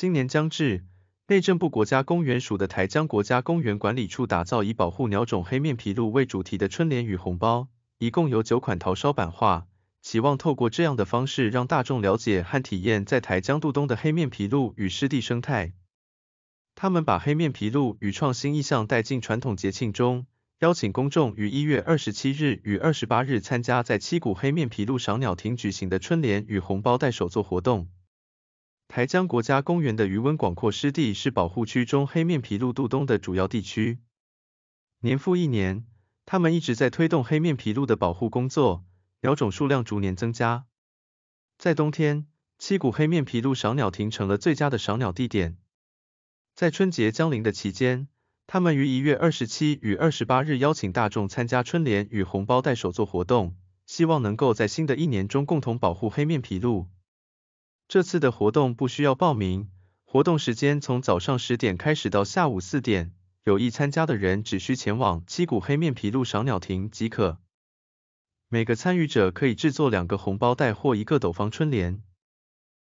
新年将至，内政部国家公园署的台江国家公园管理处打造以保护鸟种黑面琵鹭为主题的春联与红包，一共有九款陶烧版画，期望透过这样的方式让大众了解和体验在台江渡冬的黑面琵鹭与湿地生态。他们把黑面琵鹭与创新意象带进传统节庆中，邀请公众于一月二十七日与二十八日参加在七股黑面琵鹭赏鸟亭举行的春联与红包代手作活动。台江国家公园的余温广阔湿地是保护区中黑面琵鹭渡冬的主要地区。年复一年，他们一直在推动黑面琵鹭的保护工作，鸟种数量逐年增加。在冬天，七股黑面琵鹭赏鸟亭成了最佳的赏鸟地点。在春节将临的期间，他们于一月二十七与二十八日邀请大众参加春联与红包袋手作活动，希望能够在新的一年中共同保护黑面琵鹭。这次的活动不需要报名，活动时间从早上十点开始到下午四点。有意参加的人只需前往七谷黑面皮鹭赏鸟亭即可。每个参与者可以制作两个红包袋或一个斗方春联。